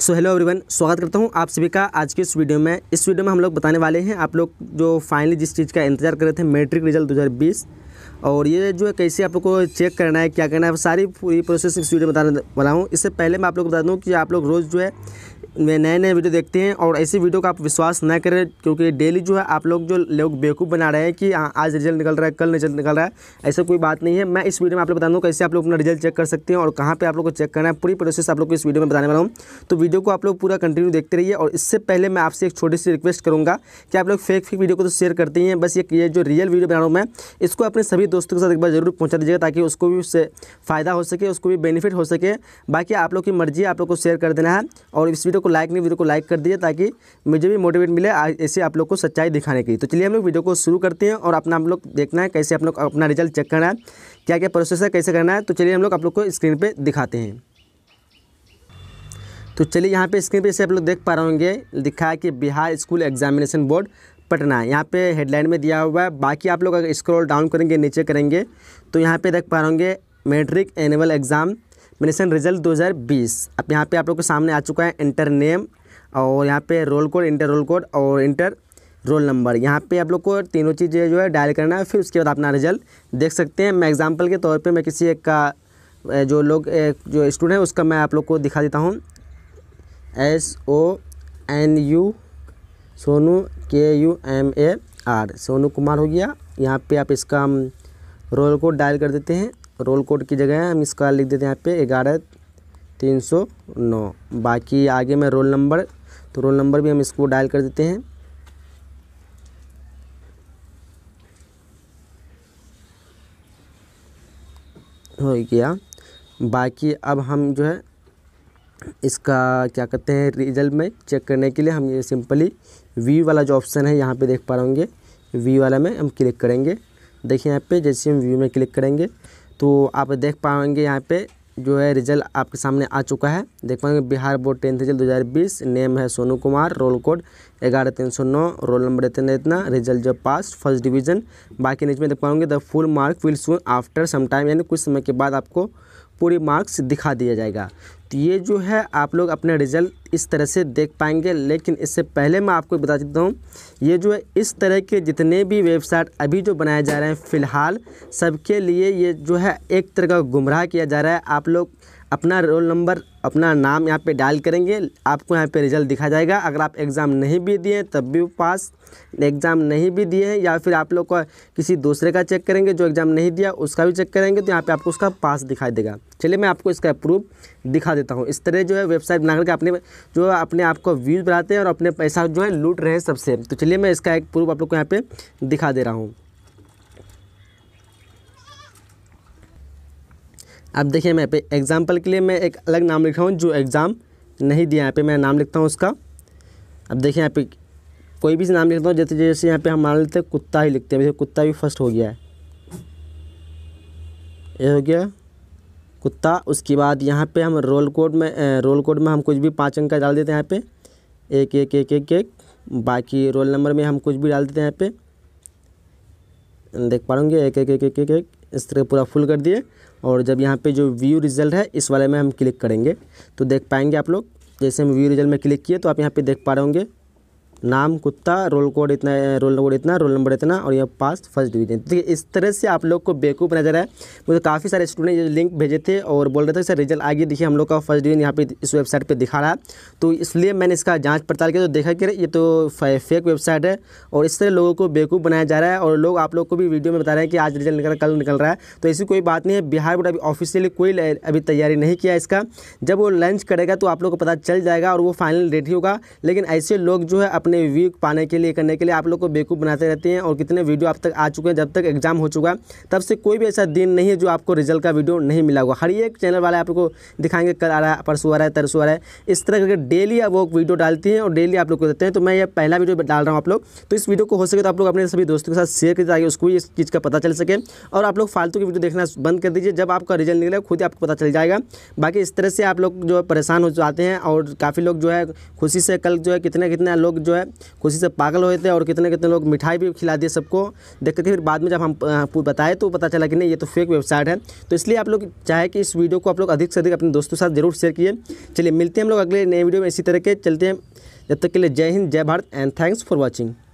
so hello everyone स्वागत करता हूँ आप सभी का आज के इस वीडियो में इस वीडियो में हम लोग बताने वाले हैं आप लोग जो फाइनली जिस चीज़ का इंतजार कर रहे थे मैट्रिक रिजल्ट 2020 और ये जो है कैसे आप लोग को चेक करना है क्या करना है सारी पूरी प्रोसेस इस वीडियो में बताने वाला हूँ इससे पहले मैं आप लोग को बता दूँ कि आप लोग रोज़ जो है में नए नए वीडियो देखते हैं और ऐसी वीडियो का आप विश्वास ना करें क्योंकि डेली जो है आप लोग जो लोग बेवकूफ़ बना रहे हैं कि हाँ आज रिजल्ट निकल रहा है कल रिजल्ट निकल रहा है ऐसा कोई बात नहीं है मैं इस वीडियो में आप लोग दूँ कैसे आप लोग अपना रिजल्ट चेक कर सकते हैं और कहाँ पर आप लोग को चेक करना है पूरी प्रोसेस आप लोग को इस वीडियो में बताने वाला हूँ तो वीडियो को आप लोग पूरा कंटिन्यू देखते रहिए और इससे पहले मैं आपसे एक छोटी सी रिक्वेस्ट करूँगा कि आप लोग फेक फेक वीडियो को तो शेयर करते हैं बस ये जो रियल वीडियो बना रहा हूँ मैं इसको अपने सभी दोस्तों के साथ एक बार जरूर पहुँचा दीजिएगा ताकि उसको भी उससे फ़ायदा हो सके उसको भी बेनिफिट हो सके बाकी आप लोग की मर्जी आप लोग को शेयर कर देना है और इस वीडियो को को लाइक नहीं वीडियो को लाइक कर दीजिए ताकि मुझे भी मोटिवेट मिले ऐसे आप लोग को सच्चाई दिखाने की तो चलिए हम लोग वीडियो को शुरू करते हैं और अपना हम लोग देखना है कैसे आप लोग अपना रिजल्ट चेक करना है क्या क्या प्रोसेस है कैसे करना है तो चलिए हम लोग आप लोग को स्क्रीन पर दिखाते हैं तो चलिए यहाँ पे स्क्रीन पे इसे आप लोग देख पा रहे होंगे लिखा है कि Bihar school examination board Patna यहाँ पे हेडलाइन में दिया हुआ है बाकी आप लोग अगर स्क्रॉल डाउन करेंगे नीचे करेंगे तो यहाँ पे देख पा रहे होंगे matric annual examination result 2020 अब यहाँ पे आप लोग के सामने आ चुका है इंटर नेम और यहाँ पे roll code enter roll code और इंटर रोल नंबर यहाँ पे आप लोग को तीनों चीज़ें जो है डायल करना है फिर उसके बाद अपना रिजल्ट देख सकते हैं मैं एग्जाम्पल के तौर पर मैं किसी एक का जो लोग जो स्टूडेंट है उसका मैं आप लोग को दिखा देता हूँ S O N U Sonu K U M A R Sonu Kumar हो गया यहाँ पे आप इसका रोल कोड डायल कर देते हैं रोल कोड की जगह हम इसका लिख देते हैं यहाँ पे ग्यारह तीन सौ नौ बाकी आगे में रोल नंबर तो रोल नंबर भी हम इसको डायल कर देते हैं हो गया बाकी अब हम जो है इसका क्या कहते हैं रिजल्ट में चेक करने के लिए हम ये सिंपली वी वाला जो ऑप्शन है यहाँ पे देख पा रहे होंगे वी वाला में हम क्लिक करेंगे देखिए यहाँ पे जैसे हम व्यू में क्लिक करेंगे तो आप देख पाएंगे यहाँ पे जो है रिजल्ट आपके सामने आ चुका है देख पाएंगे Bihar board tenth result 2020 name है सोनू कुमार रोल कोड ग्यारह तीन सौ नौ रोल नंबर इतना इतना रिजल्ट जो पास फर्स्ट डिवीजन बाकी नीचे में देख पाओगे the full mark will soon after some time यानी कुछ समय के बाद आपको पूरी मार्क्स दिखा दिया जाएगा तो ये जो है आप लोग अपने रिज़ल्ट इस तरह से देख पाएंगे लेकिन इससे पहले मैं आपको बता देता हूँ ये जो है इस तरह के जितने भी वेबसाइट अभी जो बनाए जा रहे हैं फ़िलहाल सबके लिए ये जो है एक तरह का गुमराह किया जा रहा है आप लोग अपना रोल नंबर अपना नाम यहाँ पे डायल करेंगे आपको यहाँ पे रिज़ल्ट दिखा जाएगा अगर आप एग्ज़ाम नहीं भी दिए तब भी पास एग्ज़ाम नहीं भी दिए हैं या फिर आप लोग का किसी दूसरे का चेक करेंगे जो एग्ज़ाम नहीं दिया उसका भी चेक करेंगे तो यहाँ पे आपको उसका पास दिखाई देगा चलिए मैं आपको इसका प्रूफ दिखा देता हूँ इस तरह जो है वेबसाइट बना करके अपने जो है अपने आप को व्यूज़ बढ़ाते हैं और अपने पैसा जो है लूट रहे हैं सबसे तो चलिए मैं इसका एक प्रूफ आप लोग को यहाँ पर दिखा दे रहा हूँ अब देखिए मैं पे एग्ज़ाम्पल के लिए मैं एक अलग नाम लिख रहा हूँ जो एग्ज़ाम नहीं दिया यहाँ पे मैं नाम लिखता हूँ उसका अब देखिए यहाँ पे कोई भी नाम लिखता हूँ जैसे जैसे यहाँ पे हम मान लेते हैं कुत्ता ही लिखते हैं जैसे कुत्ता भी फर्स्ट हो गया है ये हो गया कुत्ता उसके बाद यहाँ पे हम रोल कोड में रोल कोड में हम कुछ भी पाँच अंक का डाल देते हैं यहाँ पे एक एक एक एक एक बाकी रोल नंबर में हम कुछ भी डाल देते हैं यहाँ पे देख पा रहे एक एक एक एक एक एक इस तरह पूरा फुल कर दिए और जब यहाँ पे जो व्यू रिजल्ट है इस वाले में हम क्लिक करेंगे तो देख पाएंगे आप लोग जैसे हम व्यू रिजल्ट में क्लिक किए तो आप यहाँ पर देख पा रहे होंगे नाम कुत्ता रोल कोड इतना रोल नंबर इतना रोल नंबर इतना और ये पास फर्स्ट डिवीजन तो इस तरह से आप लोग को बेवकूफ़ नजर आए मुझे काफ़ी सारे स्टूडेंट ये लिंक भेजे थे और बोल रहे थे सर रिजल्ट आ गया देखिए हम लोग का फर्स्ट डिवीजन यहाँ पे इस वेबसाइट पे दिखा रहा है तो इसलिए मैंने इसका जाँच पड़ताल किया तो देखा कि ये तो फेक वेबसाइट है और इस तरह लोगों को बेवकूफ़ बनाया जा रहा है और लोग आप लोग को भी वीडियो में बता रहे हैं कि आज रिजल्ट निकल कल निकल रहा है तो ऐसी कोई बात नहीं है बिहार बोर्ड अभी ऑफिशियली कोई अभी तैयारी नहीं किया इसका जब वो लंच करेगा तो आप लोग को पता चल जाएगा और वो फाइनल रेडी होगा लेकिन ऐसे लोग जो है अपने व्यू पाने के लिए करने के लिए आप लोग को बेवकूफ़ बनाते रहते हैं और कितने वीडियो आप तक आ चुके हैं जब तक एग्जाम हो चुका तब से कोई भी ऐसा दिन नहीं है जो आपको रिजल्ट का वीडियो नहीं मिला होगा हर एक चैनल वाले आप लोग को दिखाएंगे कल आ रहा है परसों आ रहा है तरसों आ रहा है इस तरह करके डेली वो वीडियो डालती हैं और डेली आप लोग को देते हैं तो मैं ये पहला वीडियो डाल रहा हूँ आप लोग तो इस वीडियो को हो सके तो आप लोग अपने सभी दोस्तों के साथ शेयर कर ताकि उसको भी इस चीज़ का पता चल सके और आप लोग फालतू की वीडियो देखना बंद कर दीजिए जब आपका रिजल्ट निकलेगा खुद ही आपको पता चल जाएगा बाकी इस तरह से आप लोग जो है परेशान हो जाते हैं और काफ़ी लोग जो है खुशी से कल जो है कितने कितने लोग जो है है खुशी से पागल होते हैं और कितने कितने लोग मिठाई भी खिला दिए सबको देखते थे फिर बाद में जब हम बताए तो पता चला कि नहीं ये तो फेक वेबसाइट है तो इसलिए आप लोग चाहे कि इस वीडियो को आप लोग अधिक से अधिक अपने दोस्तों के साथ जरूर शेयर किए चलिए मिलते हैं हम लोग अगले नए वीडियो में इसी तरह के चलते हैं जब तक के लिए जय हिंद जय Bharat and thanks for watching